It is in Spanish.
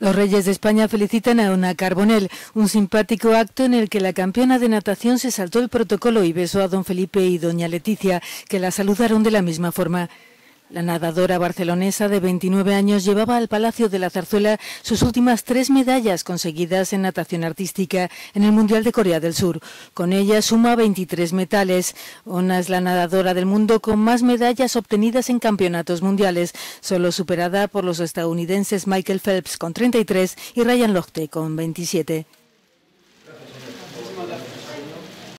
los reyes. de España felicitan a Ona Carbonel, un simpático acto en el que la campeona de natación se saltó el protocolo y besó a don Felipe y doña Leticia, que la saludaron de la misma forma. La nadadora barcelonesa de 29 años llevaba al Palacio de la Zarzuela sus últimas tres medallas conseguidas en natación artística en el Mundial de Corea del Sur. Con ella suma 23 metales. Ona es la nadadora del mundo con más medallas obtenidas en campeonatos mundiales, solo superada por los estadounidenses Michael Phelps con 33 y Ryan Lochte con 27.